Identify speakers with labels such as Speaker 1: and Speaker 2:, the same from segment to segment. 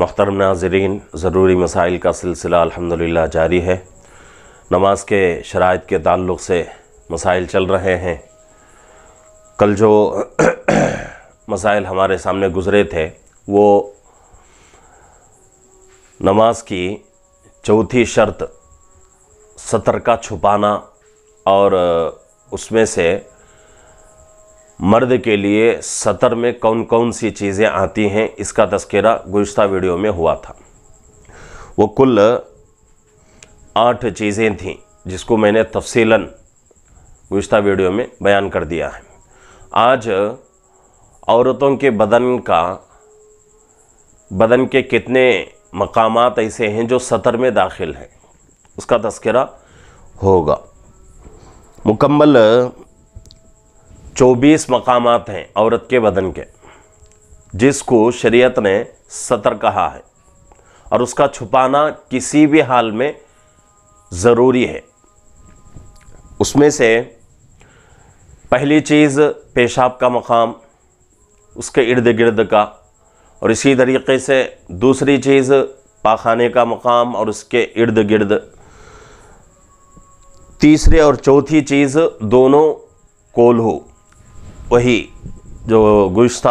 Speaker 1: मख्तरम नाजरीन ज़रूरी मसाइल का सिलसिला अलहमदिल्ला जारी है नमाज के शराइ़ के ताल्लुक से मसाइल चल रहे हैं कल जो मसाइल हमारे सामने गुज़रे थे वो नमाज की चौथी शर्त सतर का छुपाना और उसमें से मर्द के लिए सतर में कौन कौन सी चीज़ें आती हैं इसका तस्करा गुज्त वीडियो में हुआ था वो कुल आठ चीज़ें थीं जिसको मैंने तफसीला गुज्त वीडियो में बयान कर दिया है आज औरतों के बदन का बदन के कितने मकाम ऐसे हैं जो सतर में दाखिल हैं उसका तस्करा होगा मुकम्मल चौबीस मकाम हैं औरत के बदन के जिसको शरीयत ने सतर कहा है और उसका छुपाना किसी भी हाल में ज़रूरी है उसमें से पहली चीज़ पेशाब का मकाम उसके इर्द गिर्द का और इसी तरीके से दूसरी चीज़ पाखाने का मकाम और उसके इर्द गिर्द तीसरे और चौथी चीज़ दोनों कोल्हू वही जो गुज्त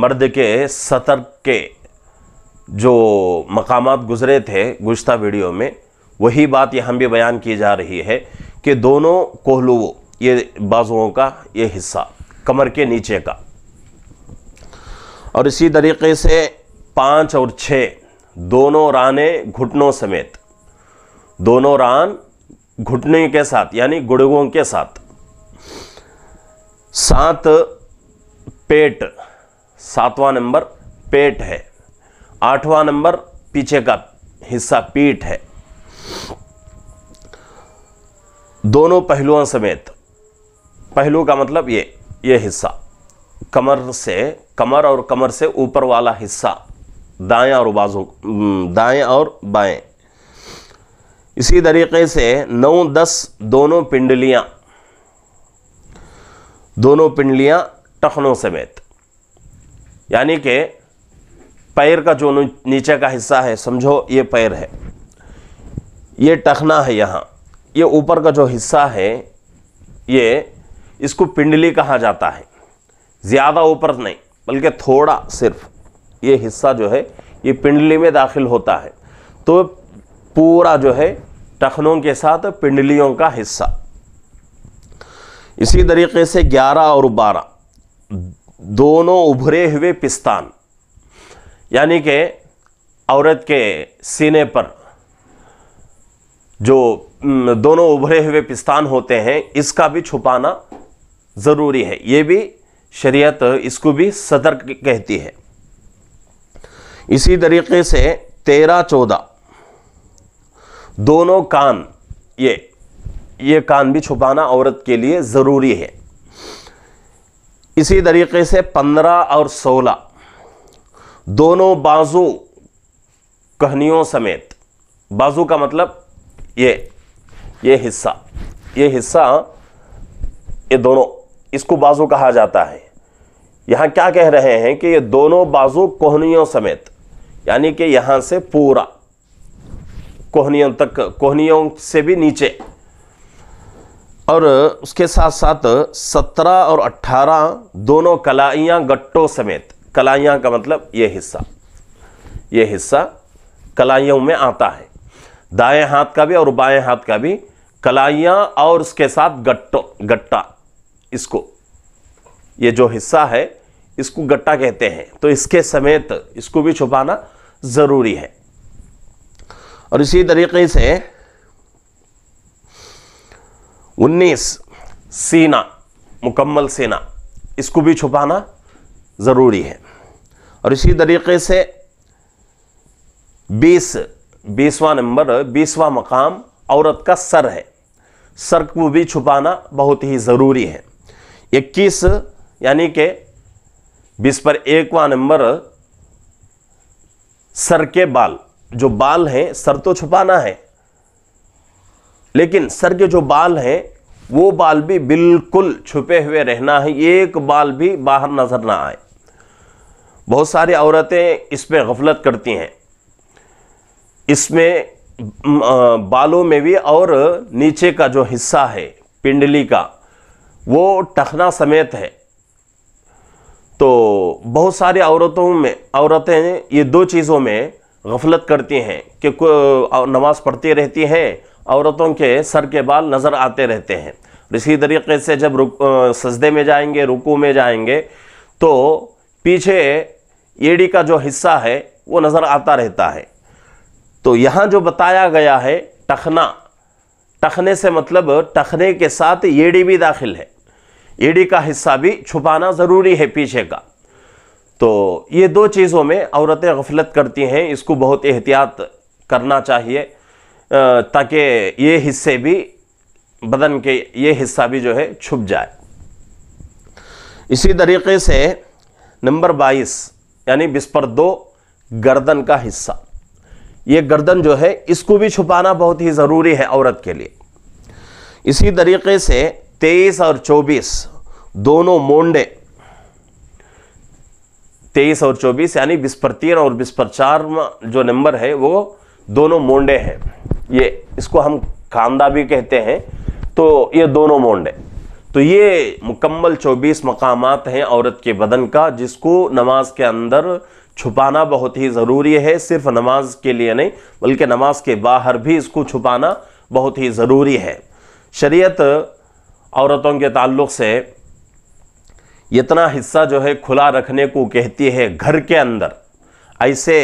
Speaker 1: मर्द के सतर्क के जो मकाम गुज़रे थे गुज्त वीडियो में वही बात यहाँ भी बयान की जा रही है कि दोनों कोहलुओं ये बाजुओं का ये हिस्सा कमर के नीचे का और इसी तरीके से पाँच और छः दोनों राने घुटनों समेत दोनों रान घुटने के साथ यानी गुड़गों के साथ सात पेट सातवां नंबर पेट है आठवां नंबर पीछे का हिस्सा पीठ है दोनों पहलुओं समेत पहलू का मतलब ये ये हिस्सा कमर से कमर और कमर से ऊपर वाला हिस्सा दाएं और बाजू दाएं और बाएं इसी तरीके से नौ दस दोनों पिंडलियां दोनों पिंडलियां टखनों समेत यानी कि पैर का जो नीचे का हिस्सा है समझो ये पैर है ये टखना है यहाँ ये ऊपर का जो हिस्सा है ये इसको पिंडली कहा जाता है ज़्यादा ऊपर नहीं बल्कि थोड़ा सिर्फ ये हिस्सा जो है ये पिंडली में दाखिल होता है तो पूरा जो है टखनों के साथ पिंडलियों का हिस्सा इसी तरीके से 11 और 12 दोनों उभरे हुए पिस्तान यानी कि औरत के सीने पर जो दोनों उभरे हुए पिस्तान होते हैं इसका भी छुपाना ज़रूरी है ये भी शरीयत इसको भी सदर कहती है इसी तरीके से तेरह चौदह दोनों कान ये ये कान भी छुपाना औरत के लिए ज़रूरी है इसी तरीके से पंद्रह और सोलह दोनों बाजू कहनियों समेत बाजू का मतलब ये ये हिस्सा ये हिस्सा ये दोनों इसको बाजू कहा जाता है यहाँ क्या कह रहे हैं कि ये दोनों बाजू कोहनियों समेत यानी कि यहाँ से पूरा कोहनियों तक कोहनियों से भी नीचे और उसके साथ साथ सत्रह और अट्ठारह दोनों कलाइयाँ गट्टों समेत कलाइयाँ का मतलब ये हिस्सा ये हिस्सा कलाइयों में आता है दाएं हाथ का भी और बाएं हाथ का भी कलाइयाँ और उसके साथ गट्टो गट्टा इसको ये जो हिस्सा है इसको गट्टा कहते हैं तो इसके समेत इसको भी छुपाना ज़रूरी है और इसी तरीके से उन्नीस सीना मुकम्मल सीना इसको भी छुपाना ज़रूरी है और इसी तरीके से बीस बीसवा नंबर बीसवा मकाम औरत का सर है सर को भी छुपाना बहुत ही ज़रूरी है इक्कीस यानी कि बीस पर एकवा नंबर सर के बाल जो बाल हैं सर तो छुपाना है लेकिन सर के जो बाल हैं वो बाल भी बिल्कुल छुपे हुए रहना है एक बाल भी बाहर नज़र ना आए बहुत सारी औरतें इस पर गफलत करती हैं इसमें बालों में भी और नीचे का जो हिस्सा है पिंडली का वो टखना समेत है तो बहुत सारी औरतों में औरतें ये दो चीज़ों में गफलत करती हैं कि नमाज़ पढ़ती रहती हैं औरतों के सर के बाल नज़र आते रहते हैं इसी तरीके से जब रुक सजदे में जाएंगे रुकू में जाएंगे तो पीछे एडी का जो हिस्सा है वो नज़र आता रहता है तो यहाँ जो बताया गया है टखना टखने से मतलब टखने के साथ एडी भी दाखिल है एडी का हिस्सा भी छुपाना ज़रूरी है पीछे का तो ये दो चीज़ों में औरतें गफलत करती हैं इसको बहुत एहतियात करना चाहिए ताकि ये हिस्से भी बदन के ये हिस्सा भी जो है छुप जाए इसी तरीके से नंबर बाईस यानी बिस्पर दो गर्दन का हिस्सा ये गर्दन जो है इसको भी छुपाना बहुत ही ज़रूरी है औरत के लिए इसी तरीके से तेईस और चौबीस दोनों मोंडे तेईस और चौबीस यानी बिस्पर तीन और बिस्पर चार जो नंबर है वो दोनों मोंडे हैं ये इसको हम खानदा भी कहते हैं तो ये दोनों मोंड है तो ये मुकम्मल 24 मकाम हैं औरत के बदन का जिसको नमाज के अंदर छुपाना बहुत ही ज़रूरी है सिर्फ नमाज के लिए नहीं बल्कि नमाज के बाहर भी इसको छुपाना बहुत ही ज़रूरी है शरीयत औरतों के ताल्लुक से इतना हिस्सा जो है खुला रखने को कहती है घर के अंदर ऐसे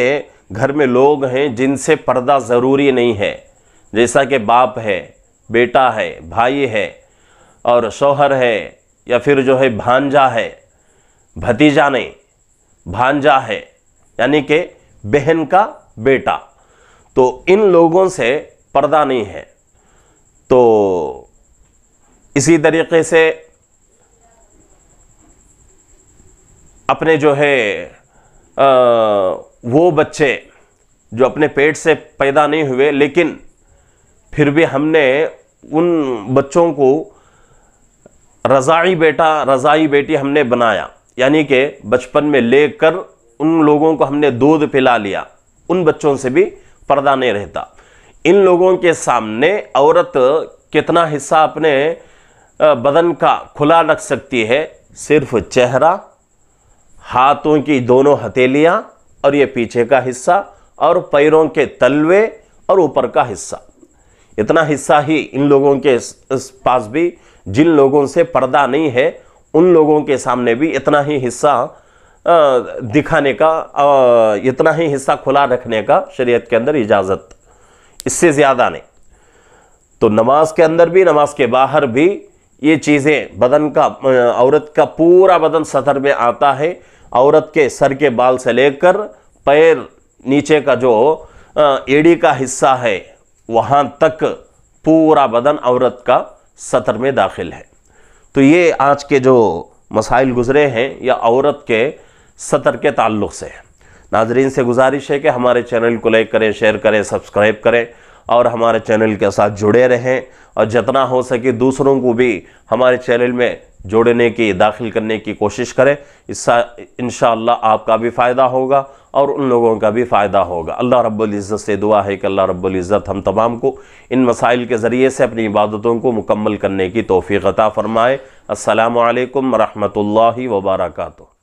Speaker 1: घर में लोग हैं जिनसे पर्दा ज़रूरी नहीं है जैसा कि बाप है बेटा है भाई है और शौहर है या फिर जो है भांजा है भतीजा नहीं भांजा है यानी कि बहन का बेटा तो इन लोगों से पर्दा नहीं है तो इसी तरीके से अपने जो है आ, वो बच्चे जो अपने पेट से पैदा नहीं हुए लेकिन फिर भी हमने उन बच्चों को रज़ाई बेटा रज़ाई बेटी हमने बनाया यानी कि बचपन में लेकर उन लोगों को हमने दूध पिला लिया उन बच्चों से भी पर्दा नहीं रहता इन लोगों के सामने औरत कितना हिस्सा अपने बदन का खुला रख सकती है सिर्फ चेहरा हाथों की दोनों हथेलियाँ और ये पीछे का हिस्सा और पैरों के तलवे और ऊपर का हिस्सा इतना हिस्सा ही इन लोगों के पास भी जिन लोगों से पर्दा नहीं है उन लोगों के सामने भी इतना ही हिस्सा दिखाने का इतना ही हिस्सा खुला रखने का शरीयत के अंदर इजाज़त इससे ज़्यादा नहीं तो नमाज के अंदर भी नमाज के बाहर भी ये चीज़ें बदन का औरत का पूरा बदन सतर में आता है औरत के सर के बाल से लेकर पैर नीचे का जो एड़ी का हिस्सा है वहाँ तक पूरा बदन औरत का सतर में दाखिल है तो ये आज के जो मसाइल गुज़रे हैं या औरत के सतर के ताल्लुक से है नाजरीन से गुजारिश है कि हमारे चैनल को लाइक करें शेयर करें सब्सक्राइब करें और हमारे चैनल के साथ जुड़े रहें और जितना हो सके दूसरों को भी हमारे चैनल में जोड़ने की दाखिल करने की कोशिश करें इससे इन आपका भी फ़ायदा होगा और उन लोगों का भी फ़ायदा होगा अल्लाह रब्ज़त से दुआ है कि अल्लाह रब्ज़त हम तमाम को इन मसाइल के ज़रिए से अपनी इबादतों को मुकम्मल करने की तोफ़ी अता फ़रमाए अल्लाम वरहमल वबरकू